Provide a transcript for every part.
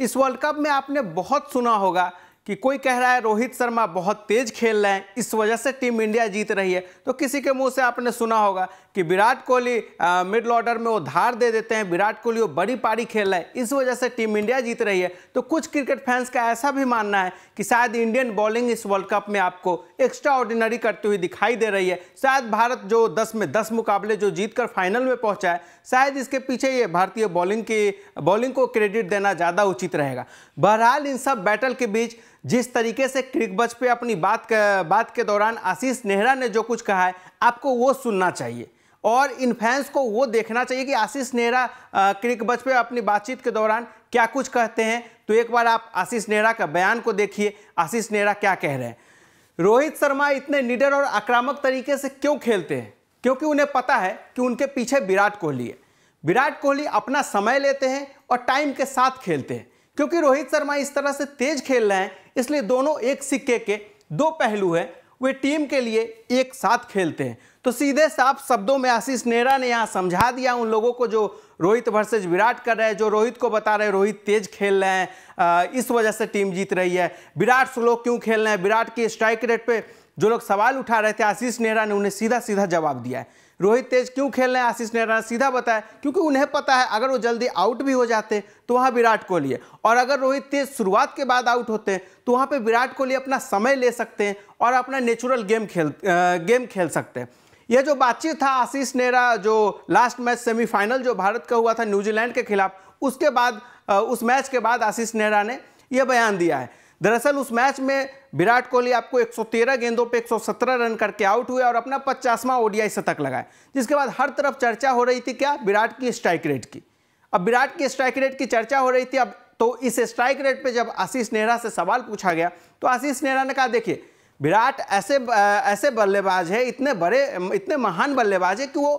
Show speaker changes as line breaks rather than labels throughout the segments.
इस world cup में आपने बहुत सुना होगा कि कोई कह रहा है रोहित शर्मा बहुत तेज खेल रहे हैं इस वजह से टीम इंडिया जीत रही है तो किसी के मुंह से आपने सुना होगा कि विराट कोहली मिडल ऑर्डर में वो धार दे देते हैं विराट कोहली वो बड़ी पारी खेल रहे हैं इस वजह से टीम इंडिया जीत रही है तो कुछ क्रिकेट फैंस का ऐसा भी मानना है कि शायद इंडियन बॉलिंग इस वर्ल्ड कप में आपको एक्स्ट्रा ऑर्डिनरी करती हुई दिखाई दे रही है शायद भारत जो दस में दस मुकाबले जो जीत फाइनल में पहुँचा है शायद इसके पीछे ये भारतीय बॉलिंग की बॉलिंग को क्रेडिट देना ज़्यादा उचित रहेगा बहरहाल इन सब बैटल के बीच जिस तरीके से क्रिकबज पे अपनी बात कर, बात के दौरान आशीष नेहरा ने जो कुछ कहा है आपको वो सुनना चाहिए और इन फैंस को वो देखना चाहिए कि आशीष नेहरा क्रिकबज पे अपनी बातचीत के दौरान क्या कुछ कहते हैं तो एक बार आप आशीष नेहरा का बयान को देखिए आशीष नेहरा क्या कह रहे हैं रोहित शर्मा इतने निडर और आक्रामक तरीके से क्यों खेलते हैं क्योंकि उन्हें पता है कि उनके पीछे विराट कोहली है विराट कोहली अपना समय लेते हैं और टाइम के साथ खेलते हैं क्योंकि रोहित शर्मा इस तरह से तेज खेल रहे हैं इसलिए दोनों एक सिक्के के दो पहलू हैं वे टीम के लिए एक साथ खेलते हैं तो सीधे साफ शब्दों में आशीष नेहरा ने यहाँ समझा दिया उन लोगों को जो रोहित वर्सेज विराट कर रहे हैं जो रोहित को बता रहे हैं रोहित तेज खेल रहे हैं इस वजह से टीम जीत रही है विराट स्लो क्यों खेल रहे हैं विराट की स्ट्राइक रेट पर जो लोग सवाल उठा रहे थे आशीष नेहरा ने उन्हें सीधा सीधा जवाब दिया है रोहित तेज क्यों खेल रहे हैं आशीष नेहरा सीधा बताया क्योंकि उन्हें पता है अगर वो जल्दी आउट भी हो जाते तो वहाँ विराट कोहली है और अगर रोहित तेज शुरुआत के बाद आउट होते हैं तो वहाँ पे विराट कोहली अपना समय ले सकते हैं और अपना नेचुरल गेम खेल गेम खेल सकते हैं यह जो बातचीत था आशीष नेहरा जो लास्ट मैच सेमीफाइनल जो भारत का हुआ था न्यूजीलैंड के खिलाफ उसके बाद उस मैच के बाद आशीष नेहरा ने यह बयान दिया है दरअसल उस मैच में विराट कोहली आपको 113 गेंदों पे 117 रन करके आउट हुए और अपना पचासवां ओडीआई शतक लगाए जिसके बाद हर तरफ चर्चा हो रही थी क्या विराट की स्ट्राइक रेट की अब विराट की स्ट्राइक रेट की चर्चा हो रही थी अब तो इस स्ट्राइक रेट पे जब आशीष नेहरा से सवाल पूछा गया तो आशीष नेहरा ने कहा देखिए विराट ऐसे ऐसे बल्लेबाज है इतने बड़े इतने महान बल्लेबाज है कि वो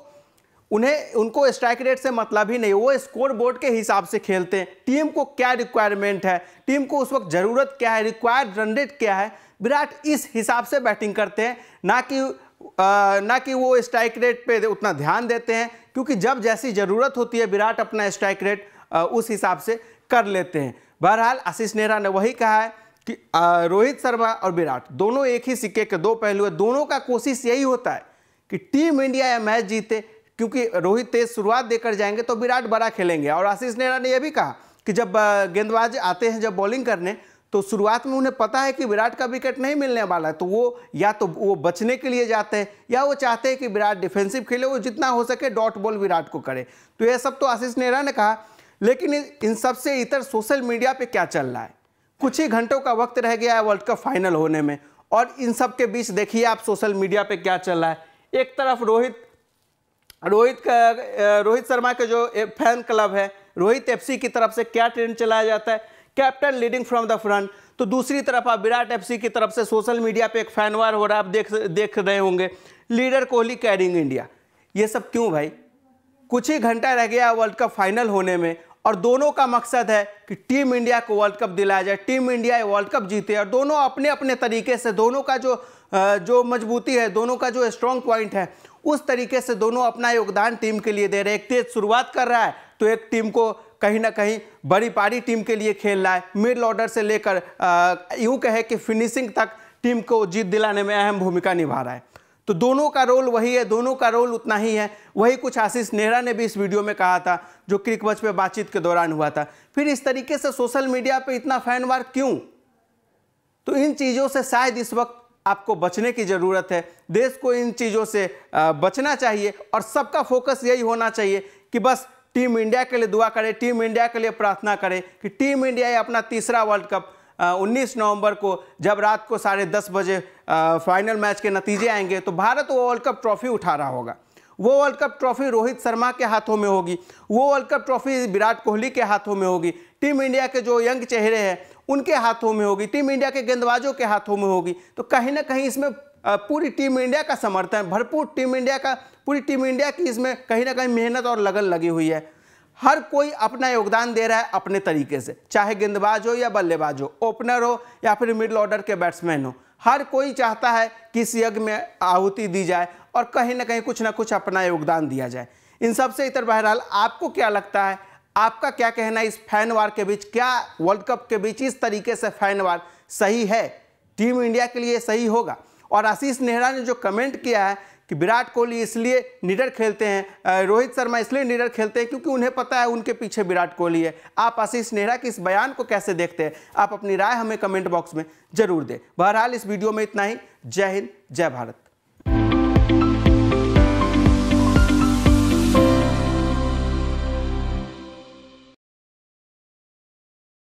उन्हें उनको स्ट्राइक रेट से मतलब ही नहीं वो स्कोर बोर्ड के हिसाब से खेलते हैं टीम को क्या रिक्वायरमेंट है टीम को उस वक्त ज़रूरत क्या है रिक्वायर्ड रन रेट क्या है विराट इस हिसाब से बैटिंग करते हैं ना कि आ, ना कि वो स्ट्राइक रेट पे उतना ध्यान देते हैं क्योंकि जब जैसी ज़रूरत होती है विराट अपना स्ट्राइक रेट आ, उस हिसाब से कर लेते हैं बहरहाल आशीष नेहरा ने वही कहा है कि आ, रोहित शर्मा और विराट दोनों एक ही सिक्के के दो पहलू है दोनों का कोशिश यही होता है कि टीम इंडिया यह मैच जीते क्योंकि रोहित तेज शुरुआत देकर जाएंगे तो विराट बड़ा खेलेंगे और आशीष नेहरा ने यह भी कहा कि जब गेंदबाज आते हैं जब बॉलिंग करने तो शुरुआत में उन्हें पता है कि विराट का विकेट नहीं मिलने वाला है तो वो या तो वो बचने के लिए जाते हैं या वो चाहते हैं कि विराट डिफेंसिव खेले वो जितना हो सके डॉट बॉल विराट को करे तो यह सब तो आशीष नेहरा ने कहा लेकिन इन सबसे इतर सोशल मीडिया पे क्या चल रहा है कुछ ही घंटों का वक्त रह गया है वर्ल्ड कप फाइनल होने में और इन सब के बीच देखिए आप सोशल मीडिया पे क्या चल रहा है एक तरफ रोहित रोहित का रोहित शर्मा के जो फैन क्लब है रोहित एफसी की तरफ से क्या ट्रेंड चलाया जाता है captain leading from the front तो दूसरी तरफ आप विराट एफसी की तरफ से सोशल मीडिया पे एक फैनवार हो रहा है आप देख देख रहे होंगे लीडर कोहली कैरिंग इंडिया ये सब क्यों भाई कुछ ही घंटा रह गया वर्ल्ड कप फाइनल होने में और दोनों का मकसद है कि टीम इंडिया को वर्ल्ड कप दिलाया जाए टीम इंडिया वर्ल्ड कप जीते और दोनों अपने अपने तरीके से दोनों का जो जो मजबूती है दोनों का जो स्ट्रॉन्ग पॉइंट है उस तरीके से दोनों अपना योगदान टीम के लिए दे रहे हैं एक तेज शुरुआत कर रहा है तो एक टीम को कहीं ना कहीं बड़ी पारी टीम के लिए खेल रहा है मिडल ऑर्डर से लेकर यूँ कहे कि फिनिशिंग तक टीम को जीत दिलाने में अहम भूमिका निभा रहा है तो दोनों का रोल वही है दोनों का रोल उतना ही है वही कुछ आशीष नेहरा ने भी इस वीडियो में कहा था जो क्रिकवच पे बातचीत के दौरान हुआ था फिर इस तरीके से सोशल मीडिया पे इतना फैन वार क्यों तो इन चीज़ों से शायद इस वक्त आपको बचने की ज़रूरत है देश को इन चीज़ों से बचना चाहिए और सबका फोकस यही होना चाहिए कि बस टीम इंडिया के लिए दुआ करें टीम इंडिया के लिए प्रार्थना करें कि टीम इंडिया अपना तीसरा वर्ल्ड कप 19 नवंबर को जब रात को साढ़े दस बजे फाइनल मैच के नतीजे आएंगे तो भारत वो वर्ल्ड कप ट्रॉफी उठा रहा होगा वो world cup trophy Rohit Sharma के हाथों में होगी वो world cup trophy Virat Kohli के हाथों में होगी टीम इंडिया के जो यंग चेहरे हैं उनके हाथों में होगी टीम इंडिया के गेंदबाजों के हाथों में होगी तो कहीं ना कहीं इसमें पूरी टीम इंडिया का समर्थन भरपूर टीम इंडिया का पूरी टीम इंडिया की इसमें कहीं ना कहीं मेहनत और लगन लगी हुई है हर कोई अपना योगदान दे रहा है अपने तरीके से चाहे गेंदबाज हो या बल्लेबाज हो ओपनर हो या फिर मिडल ऑर्डर के बैट्समैन हो हर कोई चाहता है कि इस यज्ञ में आहुति दी जाए और कहीं ना कहीं कुछ ना कुछ अपना योगदान दिया जाए इन सबसे इतर बहरहाल आपको क्या लगता है आपका क्या कहना है इस फैन वार के बीच क्या वर्ल्ड कप के बीच इस तरीके से फैन वार सही है टीम इंडिया के लिए सही होगा और आशीष नेहरा ने जो कमेंट किया है कि विराट कोहली इसलिए निडर खेलते हैं रोहित शर्मा इसलिए निडर खेलते हैं क्योंकि उन्हें पता है उनके पीछे विराट कोहली है आप आशीष नेहरा के इस बयान को कैसे देखते हैं आप अपनी राय हमें कमेंट बॉक्स में जरूर दें बहरहाल इस वीडियो में इतना ही जय हिंद जय भारत